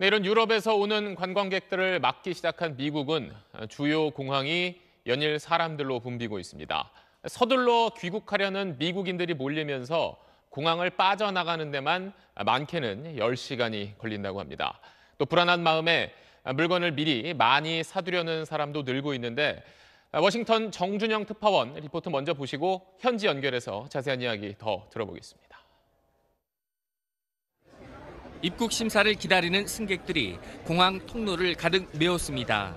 네, 이런 유럽에서 오는 관광객들을 막기 시작한 미국은 주요 공항이 연일 사람들로 붐비고 있습니다. 서둘러 귀국하려는 미국인들이 몰리면서 공항을 빠져나가는 데만 많게는 10시간이 걸린다고 합니다. 또 불안한 마음에 물건을 미리 많이 사두려는 사람도 늘고 있는데 워싱턴 정준영 특파원 리포트 먼저 보시고 현지 연결해서 자세한 이야기 더 들어보겠습니다. 입국 심사를 기다리는 승객들이 공항 통로를 가득 메웠습니다.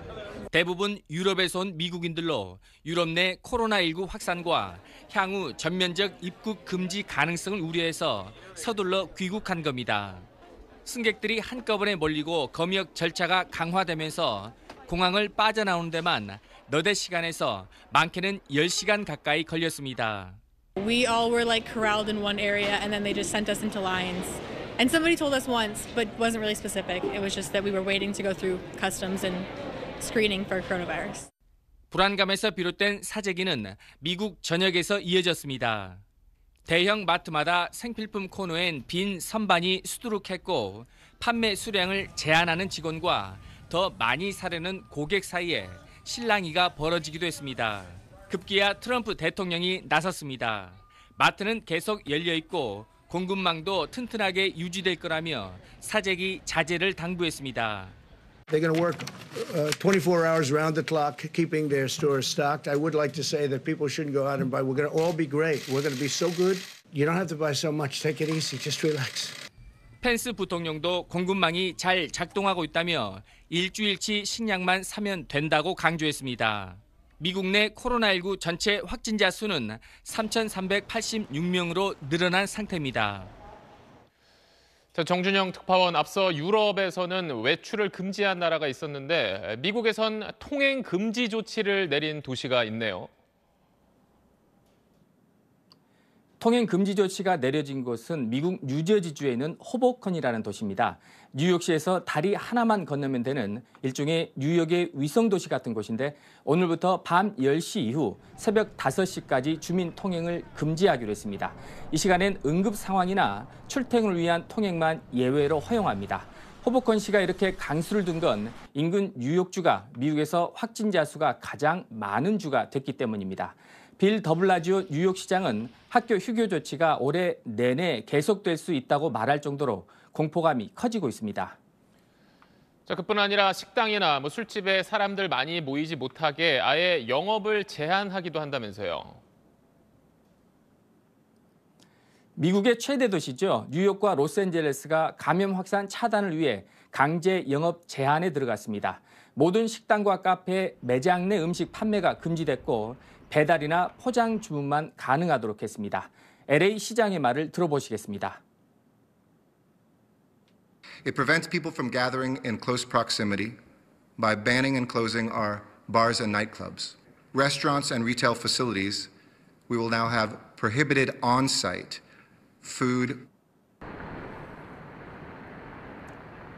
대부분 유럽에서 온 미국인들로 유럽 내 코로나19 확산과 향후 전면적 입국 금지 가능성을 우려해서 서둘러 귀국한 겁니다. 승객들이 한꺼번에 몰리고 검역 절차가 강화되면서 공항을 빠져나오는 데만 너댓 시간에서 많게는 10시간 가까이 걸렸습니다. We all were like corralled in one area and then they just sent us into lines. And somebody told us once, but wasn't really specific. It was just that we were waiting to go through customs and screening for coronavirus. 불안감에서 비롯된 사재기는 미국 전역에서 이어졌습니다. 대형 마트마다 생필품 코너엔 빈 선반이 수두룩했고 판매 수량을 제한하는 직원과 더 많이 사려는 고객 사이에 실랑이가 벌어지기도 했습니다. 급기야 트럼프 대통령이 나섰습니다. 마트는 계속 열려 있고 공급망도 튼튼하게 유지될 거라며 사재기 자제를 당부했습니다. They're going to work uh, 24 hours around the clock, keeping their stores stocked. I would like to say that people shouldn't go out and buy. We're going to all be great. We're going to be so good. You don't have to buy so much. Take it easy. Just relax. 펜스 부통령도 공급망이 잘 작동하고 있다며 일주일치 식량만 사면 된다고 강조했습니다. 미국 내 코로나19 전체 확진자 수는 3,386명으로 늘어난 상태입니다. 정준영 특파원 앞서 유럽에서는 외출을 금지한 나라가 있었는데 미국에선 통행 금지 조치를 내린 도시가 있네요. 통행 금지 조치가 내려진 곳은 미국 뉴저지주에 있는 호보컨이라는 도시입니다. 뉴욕시에서 다리 하나만 건너면 되는 일종의 뉴욕의 위성 도시 같은 곳인데 오늘부터 밤 10시 이후 새벽 5시까지 주민 통행을 금지하기로 했습니다. 이 시간엔 응급 상황이나 출퇴근을 위한 통행만 예외로 허용합니다. 호보컨 시가 이렇게 강수를 둔 건 인근 뉴욕주가 미국에서 확진자 수가 가장 많은 주가 됐기 때문입니다. 빌 더블라지오 뉴욕시장은 학교 휴교 조치가 올해 내내 계속될 수 있다고 말할 정도로 공포감이 커지고 있습니다. 자, 그뿐 아니라 식당이나 뭐 술집에 사람들 많이 모이지 못하게 아예 영업을 제한하기도 한다면서요. 미국의 최대 도시죠. 뉴욕과 로스앤젤레스가 감염 확산 차단을 위해 강제 영업 제한에 들어갔습니다. 모든 식당과 카페, 매장 내 음식 판매가 금지됐고 배달이나 포장 주문만 가능하도록 했습니다. LA 시장의 말을 들어보시겠습니다. It prevents people from gathering in close proximity by banning and closing our bars and nightclubs. Restaurants and retail facilities, we will now have prohibited on site food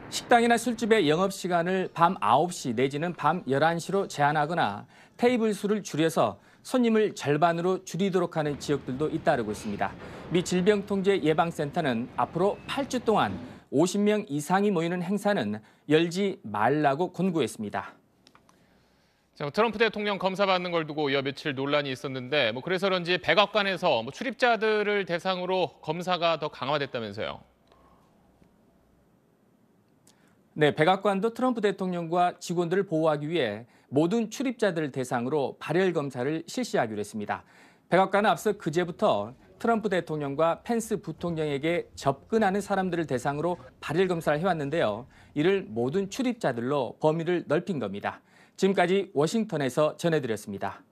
식당이나 술집의 영업시간을 밤 9시 내지는 밤 11시로 제한하거나 테이블 수를 줄여서 손님을 절반으로 줄이도록 하는 지역들도 잇따르고 있습니다. 미 질병통제 예방센터는 앞으로 8주 동안 50명 이상이 모이는 행사는 열지 말라고 권고했습니다. 자, 뭐 트럼프 대통령 검사받는 걸 두고 여 며칠 논란이 있었는데 뭐 그래서 그런지 백악관에서 뭐 출입자들을 대상으로 검사가 더 강화됐다면서요. 네, 백악관도 트럼프 대통령과 직원들을 보호하기 위해 모든 출입자들을 대상으로 발열 검사를 실시하기로 했습니다. 백악관은 앞서 그제부터 트럼프 대통령과 펜스 부통령에게 접근하는 사람들을 대상으로 발열 검사를 해왔는데요. 이를 모든 출입자들로 범위를 넓힌 겁니다. 지금까지 워싱턴에서 전해드렸습니다.